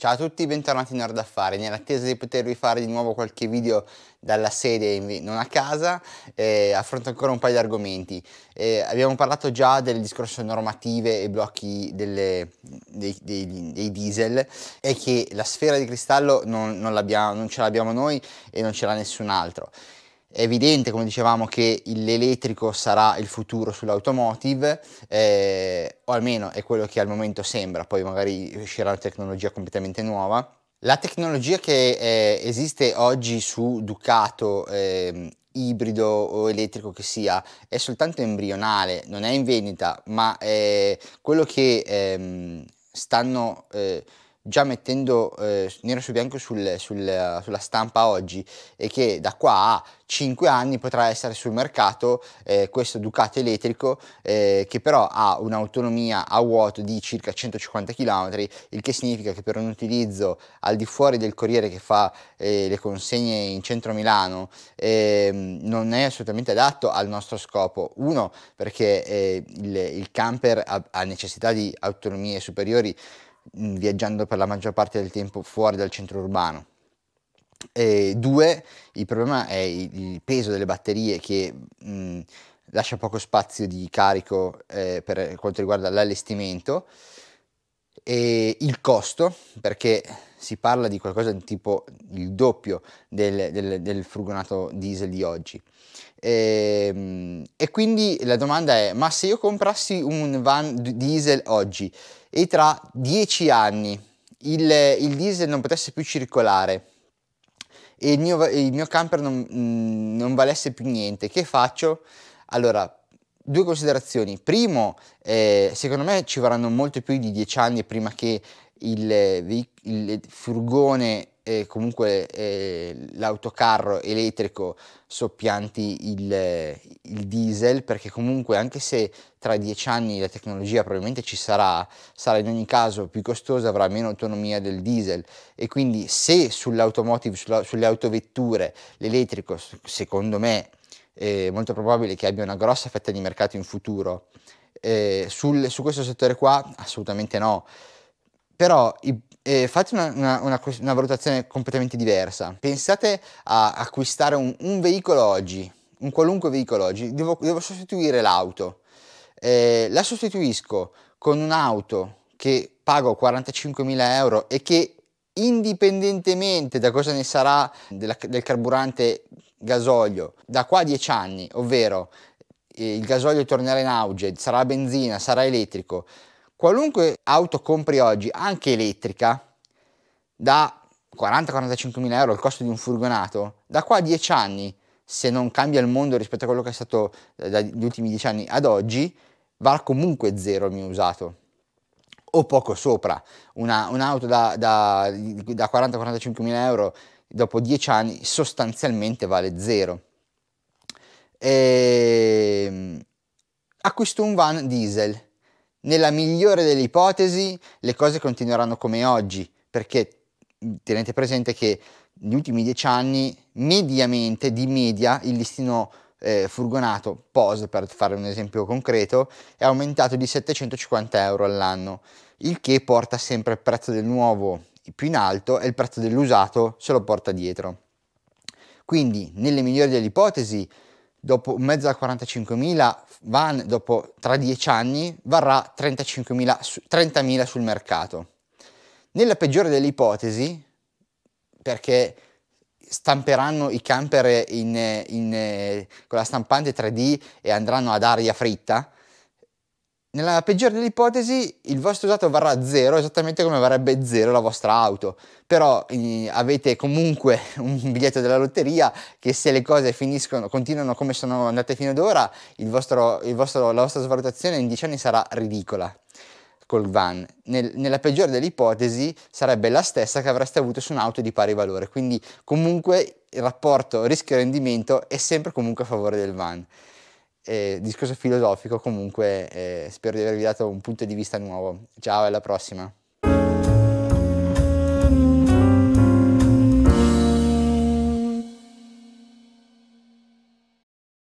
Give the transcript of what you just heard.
Ciao a tutti, bentornati in Nord Affari. Nell'attesa di potervi fare di nuovo qualche video dalla sede, non a casa, eh, affronto ancora un paio di argomenti. Eh, abbiamo parlato già del discorso normative e blocchi delle, dei, dei, dei, diesel e che la sfera di cristallo non, non, non ce l'abbiamo noi e non ce l'ha nessun altro. È evidente, come dicevamo, che l'elettrico sarà il futuro sull'automotive, eh, o almeno è quello che al momento sembra, poi magari uscirà una tecnologia completamente nuova. La tecnologia che eh, esiste oggi su Ducato eh, ibrido o elettrico che sia, è soltanto embrionale, non è in vendita, ma è quello che ehm, stanno eh, già mettendo eh, nero su bianco sul, sul, sulla stampa oggi e che da qua a 5 anni potrà essere sul mercato eh, questo Ducato elettrico eh, che però ha un'autonomia a vuoto di circa 150 km il che significa che per un utilizzo al di fuori del corriere che fa eh, le consegne in centro Milano ehm, non è assolutamente adatto al nostro scopo uno perché eh, il, il camper ha, ha necessità di autonomie superiori Mm, viaggiando per la maggior parte del tempo fuori dal centro urbano. E due, il problema è il peso delle batterie che mh, mm, lascia poco spazio di carico eh, per quanto riguarda l'allestimento e il costo, perché si parla di qualcosa di tipo il doppio del, del, del furgonato diesel di oggi. E, ehm, e, quindi la domanda è, ma se io comprassi un van diesel oggi e tra dieci anni il, il diesel non potesse più circolare e il mio, il mio camper non, mm, non valesse più niente, che faccio? Allora, due considerazioni. Primo, eh, secondo me ci vorranno molto più di dieci anni prima che il, eh, il furgone, eh, comunque eh, l'autocarro elettrico soppianti il, eh, il, diesel, perché comunque anche se tra dieci anni la tecnologia probabilmente ci sarà, sarà in ogni caso più costosa, avrà meno autonomia del diesel e quindi se sull'automotive, sulla, sulle autovetture l'elettrico secondo me è molto probabile che abbia una grossa fetta di mercato in futuro. Eh, sul, su questo settore qua assolutamente no. Però i, eh, fate una, una, una, una, valutazione completamente diversa. Pensate a acquistare un, un veicolo oggi, un qualunque veicolo oggi, devo, devo sostituire l'auto. Eh, la sostituisco con un'auto che pago 45.000 euro e che indipendentemente da cosa ne sarà della, del carburante gasolio da qua a dieci anni, ovvero eh, il gasolio tornerà in auge, sarà benzina, sarà elettrico, qualunque auto compri oggi, anche elettrica, da 40-45 mila euro il costo di un furgonato, da qua a dieci anni, se non cambia il mondo rispetto a quello che è stato eh, dagli ultimi dieci anni ad oggi, va comunque zero il mio usato o poco sopra. Una, un'auto da, da, da 40-45 mila euro dopo 10 anni sostanzialmente vale zero. E... Ehm, Acquistò un van diesel. Nella migliore delle ipotesi le cose continueranno come oggi, perché tenete presente che negli ultimi 10 anni, mediamente, di media, il listino eh, furgonato, POS per fare un esempio concreto, è aumentato di 750 euro all'anno, il che porta sempre il prezzo del nuovo più in alto e il prezzo dell'usato se lo porta dietro. Quindi, nelle migliori delle ipotesi, dopo mezzo a 45.000 van, dopo tra 10 anni, varrà 35.000, 30.000 sul mercato. Nella peggiore delle ipotesi, perché stamperanno i camper in, in, con la stampante 3D e andranno ad aria fritta, nella peggiore delle ipotesi il vostro usato varrà 0 esattamente come varrebbe 0 la vostra auto, però eh, avete comunque un biglietto della lotteria che se le cose finiscono, continuano come sono andate fino ad ora, il vostro, il vostro, la vostra svalutazione in 10 anni sarà ridicola col van. Nel, nella peggiore delle ipotesi sarebbe la stessa che avreste avuto su un'auto di pari valore, quindi comunque il rapporto rischio-rendimento è sempre comunque a favore del van eh, discorso filosofico comunque eh, spero di avervi dato un punto di vista nuovo. Ciao, alla prossima!